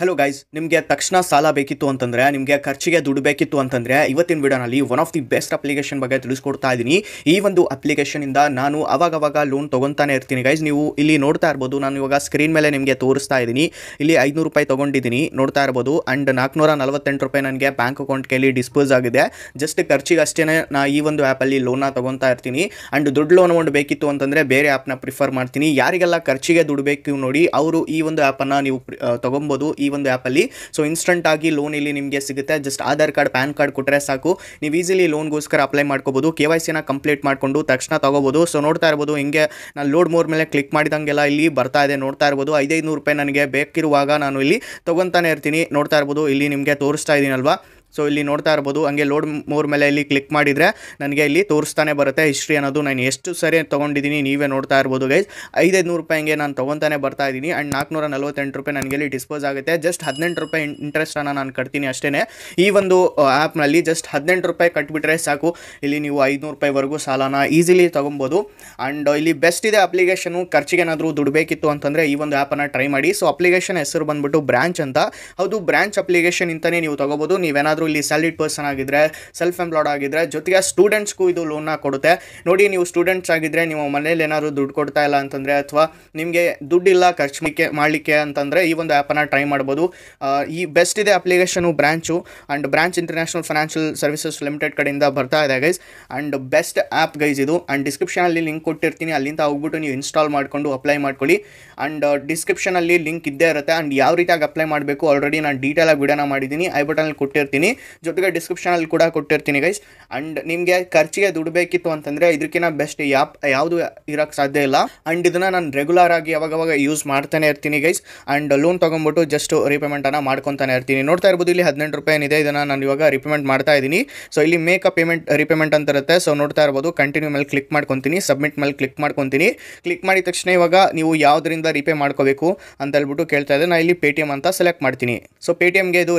hello guys ನಿಮಗೆ ತಕ್ಷಣ ಸಾಲ ಬೇಕಿತ್ತು ಅಂತಂದರೆ ನಿಮಗೆ ಖರ್ಚಿಗೆ ದುಡ್ಡು ಬೇಕಿತ್ತು ಅಂತಂದರೆ ಇವತ್ತಿನ ವಿಡಿಯೋನಲ್ಲಿ one of the best application ಬಗ್ಗೆ ತಿಳಿಸ್ಕೊಡ್ತಾ ಇದ್ದೀನಿ ಈ ಒಂದು ಅಪ್ಲಿಕೇಶನಿಂದ ನಾನು ಅವಾಗವಾಗ ಲೋನ್ ತೊಗೊತಾನೆ ಇರ್ತೀನಿ ಗೈಸ್ ನೀವು ಇಲ್ಲಿ ನೋಡ್ತಾ ಇರ್ಬೋದು ನಾನು ಇವಾಗ ಸ್ಕ್ರೀನ್ ಮೇಲೆ ನಿಮಗೆ ತೋರಿಸ್ತಾ ಇದ್ದೀನಿ ಇಲ್ಲಿ ಐದುನೂರು ರೂಪಾಯಿ ತೊಗೊಂಡಿದ್ದೀನಿ ನೋಡ್ತಾ ಇರ್ಬೋದು ಆ್ಯಂಡ್ ನಾಲ್ಕುನೂರ ನಲವತ್ತೆಂಟು ರೂಪಾಯಿ ನನಗೆ ಬ್ಯಾಂಕ್ ಅಕೌಂಟ್ ಡಿಸ್ಪೋಸ್ ಆಗಿದೆ ಜಸ್ಟ್ ಖರ್ಚಿಗೆ ಅಷ್ಟೇ ನಾ ಈ ಒಂದು ಆ್ಯಪಲ್ಲಿ ಲೋನ ತೊಗೊತಾ ಇರ್ತೀನಿ ಆ್ಯಂಡ್ ದುಡ್ಡು ಲೋನ್ ಒಂದು ಬೇಕಿತ್ತು ಅಂತಂದರೆ ಬೇರೆ ಆ್ಯಪ್ನ ಪ್ರಿಫರ್ ಮಾಡ್ತೀನಿ ಯಾರಿಗೆಲ್ಲ ಖರ್ಚಿಗೆ ದುಡ್ಡು ಬೇಕು ನೋಡಿ ಅವರು ಈ ಒಂದು ಆ್ಯಪನ್ನು ನೀವು ತೊಗೊಬೋದು ಈ ಒಂದು ಆ್ಯಪಲ್ಲಿ ಸೊ ಇನ್ಸ್ಟಂಟ್ ಆಗಿ ಲೋನ್ ಇಲ್ಲಿ ನಿಮಗೆ ಸಿಗುತ್ತೆ just Aadhaar card PAN card ಕೊಟ್ಟರೆ ಸಾಕು ನೀವು ಈಸಿಲಿ ಲೋನ್ಗೋಸ್ಕರ ಅಪ್ಲೈ ಮಾಡ್ಕೋಬೋದು ಕೆ ವೈ ಸಿನ ಕಂಪ್ಲೀಟ್ ಮಾಡ್ಕೊಂಡು ತಕ್ಷಣ ತೊಗೋಬೋದು ಸೊ ನೋಡ್ತಾ ಇರ್ಬೋದು ಹಿಂಗೆ ನಾನು ಲೋಡ್ ಮೋರ್ ಮೇಲೆ ಕ್ಲಿಕ್ ಮಾಡಿದಂಗೆಲ್ಲ ಇಲ್ಲಿ ಬರ್ತಾ ಇದೆ ನೋಡ್ತಾ ಇರ್ಬೋದು ಐದೈದು ನೂರು ರೂಪಾಯಿ ನನಗೆ ಬೇಕಿರುವಾಗ ನಾನು ಇಲ್ಲಿ ತೊಗೊತಾನೆ ಇರ್ತೀನಿ ನೋಡ್ತಾ ಇರ್ಬೋದು ಇಲ್ಲಿ ನಿಮಗೆ ತೋರಿಸ್ತಾ ಇದ್ದೀನಲ್ವಾ ಸೊ ಇಲ್ಲಿ ನೋಡ್ತಾ ಇರ್ಬೋದು ಹಂಗೆ ಲೋಡ್ ಮೂರ್ ಮೇಲೆ ಇಲ್ಲಿ ಕ್ಲಿಕ್ ಮಾಡಿದರೆ ನನಗೆ ಇಲ್ಲಿ ತೋರಿಸ್ತಾನೆ ಬರುತ್ತೆ ಹಿಸ್ಟ್ರಿ ಅನ್ನೋದು ನಾನು ಎಷ್ಟು ಸರಿ ತೊಗೊಂಡಿದ್ದೀನಿ ನೀವೇ ನೋಡ್ತಾ ಇರ್ಬೋದು ಗೈಸ್ ಐದೈದು ನೂರು ಹಂಗೆ ನಾನು ತೊಗೊತಾನೆ ಬರ್ತಾ ಇದ್ದೀನಿ ಆ್ಯಂಡ್ ನಾಲ್ಕುನೂರ ನಲ್ವತ್ತೆಂಟು ರೂಪಾಯಿ ನನಗೆ ಇಲ್ಲಿ ಡಿಸ್ಪೋಸ್ ಆಗುತ್ತೆ ಜಸ್ಟ್ ಹದಿನೆಂಟು ರೂಪಾಯಿ ಇಂಟ್ರೆಸ್ಟನ್ನು ನಾನು ಕಟ್ತೀನಿ ಅಷ್ಟೇ ಈ ಒಂದು ಆ್ಯಪ್ನಲ್ಲಿ ಜಸ್ಟ್ ಹದಿನೆಂಟು ರೂಪಾಯಿ ಕಟ್ಬಿಟ್ರೆ ಸಾಕು ಇಲ್ಲಿ ನೀವು ಐದುನೂರು ರೂಪಾಯಿವರೆಗೂ ಸಾಲನ ಈಸಿಲಿ ತೊಗೊಬೋದು ಆ್ಯಂಡ್ ಇಲ್ಲಿ ಬೆಸ್ಟ್ ಇದೆ ಅಪ್ಲಿಕೇಶನು ಖರ್ಚಿಗೆ ಏನಾದರೂ ದುಡಬೇಕಿತ್ತು ಅಂತಂದರೆ ಈ ಒಂದು ಆ್ಯಪನ್ನು ಟ್ರೈ ಮಾಡಿ ಸೊ ಅಪ್ಲಿಕೇಶನ್ ಹೆಸರು ಬಂದ್ಬಿಟ್ಟು ಬ್ರ್ಯಾಂಚ್ ಅಂತ ಅದು ಬ್ರಾಂಚ್ ಅಪ್ಲಿಕೇಶನ್ ಇಂತಲೇ ನೀವು ತೊಗೋಬೋದು ನೀವೇನಾದರೂ ಏನಾದರೂ ಇಲ್ಲಿ ಸ್ಯಾಲಿಡ್ ಪರ್ಸನ್ ಆಗಿದ್ದರೆ ಸೆಲ್ಫ್ ಎಂಪ್ಲಾಯ್ಡ್ ಆಗಿದ್ದರೆ ಜೊತೆಗೆ ಸ್ಟೂಡೆಂಟ್ಸ್ಗೂ ಇದು ಲೋನ್ನ ಕೊಡುತ್ತೆ ನೋಡಿ ನೀವು ಸ್ಟೂಡೆಂಟ್ಸ್ ಆಗಿದ್ದರೆ ನೀವು ಮನೇಲಿ ಏನಾದರೂ ದುಡ್ಡು ಕೊಡ್ತಾ ಇಲ್ಲ ಅಂತಂದರೆ ಅಥವಾ ನಿಮಗೆ ದುಡ್ಡಿಲ್ಲ ಖರ್ಚು ಮಾಡಲಿಕ್ಕೆ ಮಾಡಲಿಕ್ಕೆ ಅಂತಂದರೆ ಈ ಒಂದು ಆ್ಯಪನ್ನು ಟ್ರೈ ಮಾಡ್ಬೋದು ಈ ಬೆಸ್ಟ್ ಇದೆ application branch and branch international financial services limited ಕಡೆಯಿಂದ ಬರ್ತಾ ಇದೆ guys and best app guys ಇದು ಆ್ಯಂಡ್ ಡಿಸ್ಕ್ರಿಪ್ಷನಲ್ಲಿ ಲಿಂಕ್ ಕೊಟ್ಟಿರ್ತೀನಿ ಅಲ್ಲಿಂದ ಹೋಗ್ಬಿಟ್ಟು ನೀವು ಇನ್ಸ್ಟಾಲ್ ಮಾಡಿಕೊಂಡು ಅಪ್ಲೈ ಮಾಡ್ಕೊಳ್ಳಿ ಆ್ಯಂಡ್ ಡಿಸ್ಕ್ರಿಪ್ಷನಲ್ಲಿ ಲಿಂಕ್ ಇದ್ದೇ ಇರುತ್ತೆ ಆ್ಯಂಡ್ ಯಾವ ರೀತಿಯಾಗಿ ಅಪ್ಲೈ ಮಾಡಬೇಕು ಆಲ್ರೆಡಿ ನಾನು ಡೀಟೇಲಾಗಿ ವಿಡಿಯೋನ ಮಾಡಿದ್ದೀನಿ ಐ ಬಟನಲ್ಲಿ ಕೊಟ್ಟಿರ್ತೀನಿ ಜೊತೆಗೆ ಡಿಸ್ಕ್ರಿಪ್ಷನಲ್ಲಿ ಕೂಡ ಕೊಟ್ಟಿರ್ತೀನಿ ಗೈಸ್ ಆ್ಯಂಡ್ ನಿಮಗೆ ಖರ್ಚಿಗೆ ದುಡ್ಡು ಬೇಕಿತ್ತು ಅಂತಂದರೆ ಇದಕ್ಕಿಂತ ಬೆಸ್ಟ್ ಯಾಪ್ ಯಾವುದು ಇರೋಕ್ಕೆ ಸಾಧ್ಯ ಇಲ್ಲ ಆ್ಯಂಡ್ ಇದನ್ನು ನಾನು ರೆಗ್ಯುಲರ್ ಆಗಿ ಯಾವಾಗವಾಗ ಯೂಸ್ ಮಾಡ್ತಾನೆ ಇರ್ತೀನಿ ಗೈಸ್ ಆ್ಯಂಡ್ ಲೋನ್ ತೊಗೊಂಡ್ಬಿಟ್ಟು ಜಸ್ಟ್ ರೀಪೇಮೆಂಟನ್ನು ಮಾಡ್ಕೊತಾನೆ ಇರ್ತೀನಿ ನೋಡ್ತಾ ಇರ್ಬೋದು ಇಲ್ಲಿ ಹದಿನೆಂಟು ರೂಪಾಯಿ ಏನಿದೆ ಇದನ್ನು ನಾನು ಇವಾಗ ರೀಪೇಮೆಂಟ್ ಮಾಡ್ತಾ ಇದ್ದೀನಿ ಸೊ ಇಲ್ಲಿ ಮೇಕ್ ಅ ಪೇಮೆಂಟ್ ರೀಪೇಮೆಂಟ್ ಅಂತ ಇರುತ್ತೆ ಸೊ ನೋಡ್ತಾ ಇರ್ಬೋದು ಕಂಟಿನ್ಯೂ ಮೇಲೆ ಕ್ಲಿಕ್ ಮಾಡ್ಕೊತೀನಿ ಸಬ್ಮಿಟ್ ಮೇಲೆ ಕ್ಲಿಕ್ ಮಾಡ್ಕೊತೀನಿ ಕ್ಲಿಕ್ ಮಾಡಿದ ತಕ್ಷಣ ಇವಾಗ ನೀವು ಯಾವುದರಿಂದ ರೀಪೇ ಮಾಡ್ಕೋಬೇಕು ಅಂತ ಹೇಳ್ಬಿಟ್ಟು ಕೇಳ್ತಾ ಇದ್ದೆ ನಾನು ಇಲ್ಲಿ ಪೇಟಿಎಮ್ ಅಂತ ಸೆಲೆಕ್ಟ್ ಮಾಡ್ತೀನಿ ಸೊ ಪೇಟಿಎಮ್ಗೆ ಇದು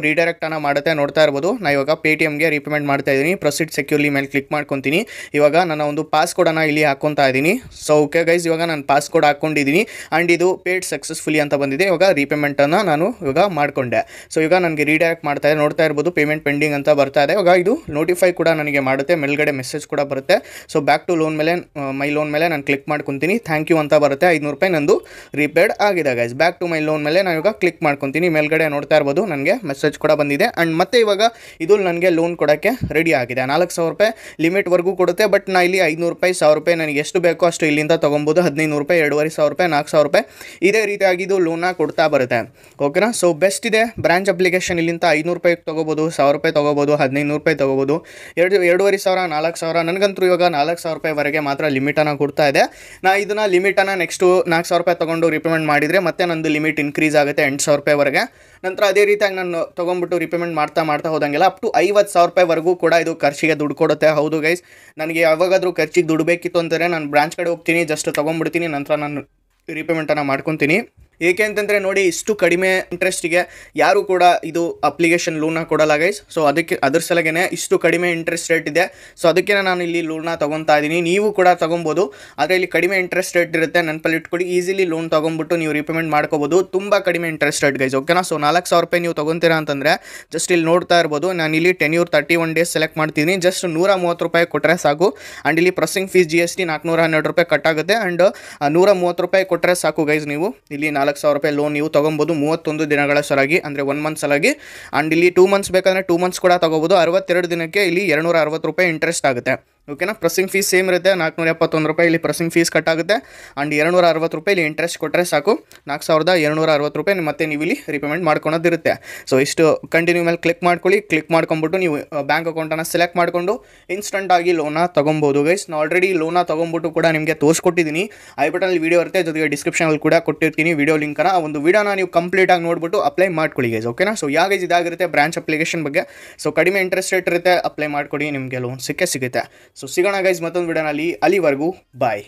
ಅನ್ನ ಮಾಡುತ್ತೆ ನೋಡ್ತಾ ಇರ್ಬೋದು ಮಾಡ್ಬೋದು ನಾನು ಇವಾಗ ಪೇ ಟಿ ಎಮ್ಗೆ ರೀಪೇಮೆಂಟ್ ಮಾಡ್ತಾ ಇದ್ದೀನಿ ಪ್ರೊಸೀಡ್ ಸೆಕ್ಯೂರ್ಲಿ ಮೇಲೆ ಕ್ಲಿಕ್ ಮಾಡ್ಕೊತೀನಿ ಇವಾಗ ನನ್ನ ಒಂದು ಪಾಸ್ ಕೋಡನ್ನು ಇಲ್ಲಿ ಹಾಕ್ಕೊತಾ ಇದ್ದೀನಿ ಸೊ ಓಕೆ ಗೈಸ್ ಇವಾಗ ನಾನು ಪಾಸ್ ಕೋಡ್ ಹಾಕ್ಕೊಂಡಿದ್ದೀನಿ ಆ್ಯಂಡ್ ಇದು ಪೇಡ್ ಸಕ್ಸಸ್ಫುಲಿ ಅಂತ ಬಂದಿದೆ ಇವಾಗ ರೀಪೇಮೆಂಟನ್ನು ನಾನು ಇವಾಗ ಮಾಡಿಕೊಂಡೆ ಸೊ ಇವಾಗ ನನಗೆ ರೀಡೈರೆಕ್ಟ್ ಮಾಡ್ತಾ ಇದೆ ನೋಡ್ತಾ ಇರ್ಬೋದು ಪೇಮೆಂಟ್ ಪೆಂಡಿಂಗ್ ಅಂತ ಬರ್ತಾ ಇದೆ ಇವಾಗ ಇದು ನೋಟಿಫೈ ಕೂಡ ನನಗೆ ಮಾಡುತ್ತೆ ಮೇಲ್ಗಡೆ ಮೆಸೇಜ್ ಕೂಡ ಬರುತ್ತೆ ಸೊ ಬ್ಯಾಕ್ ಟು ಲೋನ್ ಮೇಲೆ ಮೈ uh, ಲೋನ್ ಮೇಲೆ ನಾನು ಕ್ಲಿಕ್ ಮಾಡ್ಕೊತೀನಿ ಥ್ಯಾಂಕ್ ಯು ಅಂತ ಬರುತ್ತೆ ಐದುನೂರು ರೂಪಾಯಿ ನಂದು ರೀಪೇಡ್ ಆಗಿದೆ guys back to my loan ಮೇಲೆ ನಾನು ಇವಾಗ ಕ್ಲಿಕ್ ಮಾಡ್ಕೊತೀನಿ ಮೇಲ್ಗಡೆ ನೋಡ್ತಾ ಇರ್ಬೋದು ನನಗೆ ಮೆಸೇಜ್ ಕೂಡ ಬಂದಿದೆ ಆ್ಯಂಡ್ ಮತ್ತೆ ಇವಾಗ ಇದು ನನಗೆ ಲೋನ್ ಕೊಡೋಕ್ಕೆ ರೆಡಿ ಆಗಿದೆ ನಾಲ್ಕು ಸಾವಿರ ರೂಪಾಯಿ ಲಿಮಿಟ್ವರೆಗೂ ಕೊಡುತ್ತೆ ಬಟ್ ನಾ ಇಲ್ಲಿ ಐದುನೂರು ರೂಪಾಯಿ ಸಾವಿರ ರೂಪಾಯಿ ನನಗೆ ಎಷ್ಟು ಬೇಕೋ ಅಷ್ಟು ಇಲ್ಲಿಂದ ತೊಗೊಬೋದು ಹದಿನೈದು ರೂಪಾಯಿ ಎರಡುವರೆ ಸಾವಿರ ರೂಪಾಯಿ ನಾಲ್ಕು ಸಾವಿರ ರೂಪಾಯಿ ಇದೇ ರೀತಿಯಾಗಿ ಇದು ಲೋನ ಕೊಡ್ತಾ ಬರುತ್ತೆ ಓಕೆನಾ ಸೊ ಬೆಸ್ಟ್ ಇದೆ ಬ್ರಾಂಚ್ ಅಪ್ಲಿಕೇಶನ್ ಇಲ್ಲಿಂದ ಐನೂರು ರೂಪಾಯಿ ತೊಗೋಬೋದು ಸಾವಿರ ರೂಪಾಯಿ ತೊಗೋಬೋದು ಹದಿನೈದು ರೂಪಾಯಿ ತೊಗೋಬೋದು ಎರಡು ಎರಡೂವರೆ ಸಾವಿರ ನಾಲ್ಕು ಸಾವಿರ ನನಗಂತೂ ಇವಾಗ ನಾಲ್ಕು ಸಾವಿರ ರೂಪಾಯಿವರೆಗೆ ಮಾತ್ರ ಲಿಮಿಟನ್ನು ಕೊಡ್ತಾ ಇದೆ ನಾ ಇದನ್ನು ಲಿಮಿಟನ್ನು ನೆಕ್ಸ್ಟು ನಾಲ್ಕು ಸಾವಿರ ರೂಪಾಯಿ ತೊಗೊಂಡು ರಿಪೇಮೆಂಟ್ ಮಾಡಿದರೆ ಮತ್ತೆ ನಂದು ಲಿಮಿಟ್ ಇನ್ಕ್ರೀಸ್ ಆಗುತ್ತೆ ಎಂಟು ಸಾವಿರ ರೂಪಾಯಿವರೆಗೆ ನಂತರ ಅದೇ ರೀತಿಯಾಗಿ ನಾನು ತೊಗೊಂಬಿಟ್ಟು ರಿಪೇಮೆಂಟ್ ಮಾಡ್ತಾ ಮಾಡ್ತಾ ಹೋದಂಗೆಲ್ಲ ಅಪ್ ಟು ಐವತ್ತು ಸಾವಿರ ರೂಪಾಯಿವರೆಗೂ ಕೂಡ ಇದು ಖರ್ಚಿಗೆ ದುಡ್ಡು ಕೊಡುತ್ತೆ ಹೌದು ಗೈಸ್ ನನಗೆ ಯಾವಾಗಾದರೂ ಖರ್ಚಿಗೆ ದುಡ್ಡು ಬೇಕಿತ್ತು ಅಂದರೆ ನಾನು ಬ್ರಾಂಚ್ ಕಡೆ ಹೋಗ್ತೀನಿ ಜಸ್ಟ್ ತೊಗೊಂಡ್ಬಿಡ್ತೀನಿ ನಂತರ ನಾನು ರೀಪೇಮೆಂಟನ್ನು ಮಾಡ್ಕೊತೀನಿ ಏಕೆ ಅಂತಂದರೆ ನೋಡಿ ಇಷ್ಟು ಕಡಿಮೆ ಇಂಟ್ರೆಸ್ಟಿಗೆ ಯಾರು ಕೂಡ ಇದು ಅಪ್ಲಿಕೇಶನ್ ಲೋನ್ನ ಕೊಡಲ್ಲ ಗೈಸ್ ಸೊ ಅದಕ್ಕೆ ಅದರ ಸಲಗೇ ಇಷ್ಟು ಕಡಿಮೆ ಇಂಟ್ರೆಸ್ಟ್ ರೇಟ್ ಇದೆ ಸೊ ಅದಕ್ಕೆ ನಾನು ಇಲ್ಲಿ ಲೋನ್ನ ತೊಗೊತಾ ಇದ್ದೀನಿ ನೀವು ಕೂಡ ತೊಗೊಬೋದು ಆದರೆ ಇಲ್ಲಿ ಕಡಿಮೆ ಇಂಟ್ರೆಸ್ಟ್ ರೇಟ್ ಇರುತ್ತೆ ನನ್ನ ಪಲ್ಲಿ ಇಟ್ಕೊಡಿ ಈಸಿಲಿ ಲೋನ್ ತೊಗೊಂಬಿಟ್ಟು ನೀವು ರಿಪೇಮೆಂಟ್ ಮಾಡ್ಕೋಬೋದು ತುಂಬ ಕಡಿಮೆ ಇಂಟ್ರೆಸ್ಟ್ ರೇಟ್ ಗೈಸ್ ಓಕೆನಾ ಸೊ ನಾಲ್ಕು ಸಾವಿರ ರೂಪಾಯಿ ನೀವು ತೊಗೊತೀರಾ ಅಂತಂದರೆ ಜಸ್ಟ್ ಇಲ್ಲಿ ನೋಡ್ತಾ ಇರ್ಬೋದು ನಾನು ಇಲ್ಲಿ tenure thirty one days select ಮಾಡ್ತೀನಿ ಜಸ್ಟ್ ನೂರ ಮೂವತ್ತು ರೂಪಾಯಿ ಕೊಟ್ಟರೆ ಸಾಕು ಆ್ಯಂಡ್ ಇಲ್ಲಿ processing fees G S T ನಾಲ್ಕುನೂರ ಹನ್ನೆರಡು ರೂಪಾಯಿ ಕಟ್ಟಾಗುತ್ತೆ ಆ್ಯಂಡ್ ನೂರ ಮೂವತ್ತು ರೂಪಾಯಿ ಕೊಟ್ಟರೆ ಸಾಕು ಗೈಸ್ ನೀವು ಇಲ್ಲಿ ನಾಲ್ಕು ಸಾವಿರ ರೂಪಾಯಿ ಲೋನ್ ನೀವು ತೊಗೊಬೋದು ಮೂವತ್ತೊಂದು ದಿನಗಳ ಸಲಾಗಿ ಅಂದರೆ ಒನ್ ಮಂತ್ ಸಲಾಗಿ ಆ್ಯಂಡ್ ಇಲ್ಲಿ ಟೂ ಮಂತ್ಸ್ ಬೇಕಂದರೆ ಟೂ ಮಂತ್ಸ್ ಕೂಡ ತೊಗೋಬೋದು ಅರವತ್ತೆರಡು ದಿನಕ್ಕೆ ಇಲ್ಲಿ ನೂರ ಅರವತ್ತು ರೂಪಾಯಿ ಇಂಟ್ರೆಸ್ಟ್ ಆಗುತ್ತೆ ಓಕೆನಾ ಪ್ರೆಸಿಂಗ್ ಫೀಸ್ ಸೇಮ್ ಇರುತ್ತೆ ನಾಲ್ಕುನೂರ ಎಪ್ಪತ್ತೊಂದು ರೂಪಾಯಿ ಇಲ್ಲಿ ಪ್ರೆಸಿಂಗ್ ಫೀಸ್ ಕಟ್ ಆಗುತ್ತೆ ಆ್ಯಂಡ್ ಎರಡುನೂರ ಅರವತ್ತು ರೂಪಾಯಿ ಇಲ್ಲಿ ಇಂಟ್ರೆಸ್ಟ್ ಕೊಟ್ಟರೆ ಸಾಕು ನಾಲ್ಕು ಸಾವಿರದ ಎರಡುನೂರ ಅರವತ್ತು ರೂಪಾಯಿ ಮತ್ತೆ ನೀವು ಇಲ್ಲಿ ರಿಪೇಮೆಂಟ್ ಮಾಡ್ಕೊಳೋದಿರುತ್ತೆ ಸೊ ಇಷ್ಟು ಕಂಟಿನ್ಯೂ ಮೇಲೆ ಕ್ಲಿಕ್ ಮಾಡ್ಕೊಳ್ಳಿ ಕ್ಲಿಕ್ ಮಾಡ್ಕೊಂಬಿಟ್ಟು ನೀವು ಬ್ಯಾಂಕ್ ಅಕೌಂಟನ್ನು ಸೆಲೆಕ್ಟ್ ಮಾಡಿಕೊಂಡು ಇನ್ಸ್ಟಂಟಾಗಿ ಲೋನ ತೊಗೊಬೋದು ಗೈಸ್ ನಾನು ಆಲ್ರೆಡಿ ಲೋನ ತೊಗೊಂಬಿಟ್ಟು ಕೂಡ ನಿಮಗೆ ತೋರಿಸ್ಕೊಟ್ಟಿದ್ದೀನಿ ಐ ಬಟನಲ್ಲಿ ವೀಡಿಯೋ ಇರುತ್ತೆ ಜೊತೆಗೆ ಡಿಸ್ಕ್ರಿಪ್ಷನಲ್ಲಿ ಕೂಡ ಕೊಟ್ಟಿರ್ತೀನಿ ವೀಡಿಯೋ ಲಿಂಕನ್ನು ಒಂದು ವೀಡಿಯೋನ ನೀವು ಕಂಪ್ಲೀಟಾಗಿ ನೋಡ್ಬಿಟ್ಟು ಅಪ್ಲೈ ಮಾಡ್ಕೊಳ್ಳಿ ಗೈಸ್ ಓಕೆನಾ ಸೊ ಗೈಸ್ ಇದಾಗಿರುತ್ತೆ ಬ್ರಾಂಚ್ ಅಪ್ಲಿಕೇಶನ್ ಬಗ್ಗೆ ಸೊ ಕಡಿಮೆ ಇಂಟ್ರೆಸ್ಟ್ ರೇಟ್ ಇರುತ್ತೆ ಅಪ್ಲೈ ಮಾಡ್ಕೊಡಿ ನಿಮಗೆ ಲೋನ್ ಸಿಕ್ಕೇ ಸಿಗುತ್ತೆ சோ シ கனா गाइस ಮತ್ತೊಂದು ವಿಡಿಯೋನಲ್ಲಿ ಅಲ್ಲಿವರೆಗೂ ಬೈ